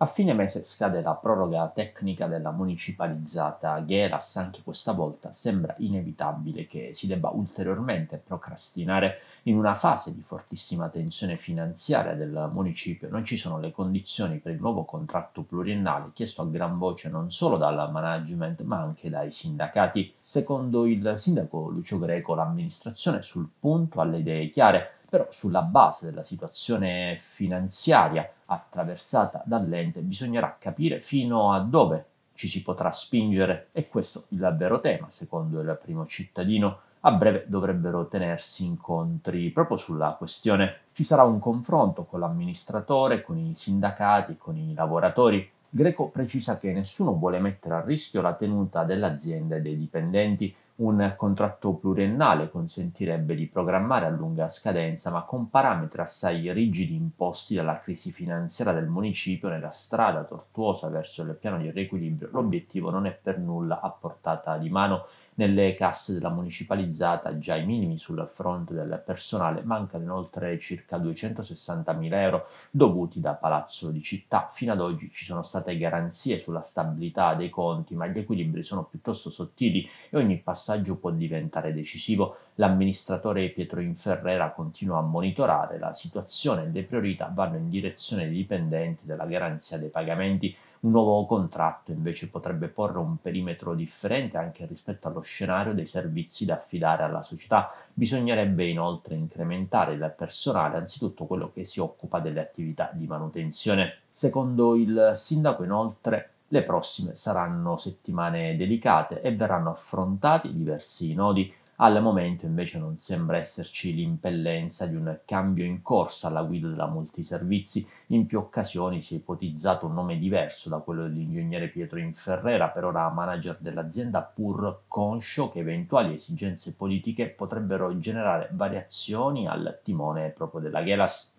A fine mese scade la proroga tecnica della municipalizzata Gheras, anche questa volta sembra inevitabile che si debba ulteriormente procrastinare in una fase di fortissima tensione finanziaria del municipio. Non ci sono le condizioni per il nuovo contratto pluriennale chiesto a gran voce non solo dal management ma anche dai sindacati. Secondo il sindaco Lucio Greco l'amministrazione sul punto ha le idee chiare però sulla base della situazione finanziaria attraversata dall'ente bisognerà capire fino a dove ci si potrà spingere e questo è il vero tema, secondo il primo cittadino. A breve dovrebbero tenersi incontri proprio sulla questione. Ci sarà un confronto con l'amministratore, con i sindacati, con i lavoratori. Greco precisa che nessuno vuole mettere a rischio la tenuta dell'azienda e dei dipendenti un contratto pluriennale consentirebbe di programmare a lunga scadenza ma con parametri assai rigidi imposti dalla crisi finanziaria del municipio nella strada tortuosa verso il piano di riequilibrio l'obiettivo non è per nulla a portata di mano nelle casse della municipalizzata, già i minimi sul fronte del personale, mancano inoltre circa 260.000 euro dovuti da Palazzo di Città. Fino ad oggi ci sono state garanzie sulla stabilità dei conti, ma gli equilibri sono piuttosto sottili e ogni passaggio può diventare decisivo. L'amministratore Pietro Inferrera continua a monitorare la situazione e le priorità vanno in direzione dei dipendenti della garanzia dei pagamenti un nuovo contratto invece potrebbe porre un perimetro differente anche rispetto allo scenario dei servizi da affidare alla società. Bisognerebbe inoltre incrementare il personale, anzitutto quello che si occupa delle attività di manutenzione. Secondo il sindaco inoltre le prossime saranno settimane delicate e verranno affrontati diversi nodi al momento invece non sembra esserci l'impellenza di un cambio in corsa alla guida della multiservizi, in più occasioni si è ipotizzato un nome diverso da quello dell'ingegnere Pietro Inferrera, per ora manager dell'azienda, pur conscio che eventuali esigenze politiche potrebbero generare variazioni al timone proprio della Gelas.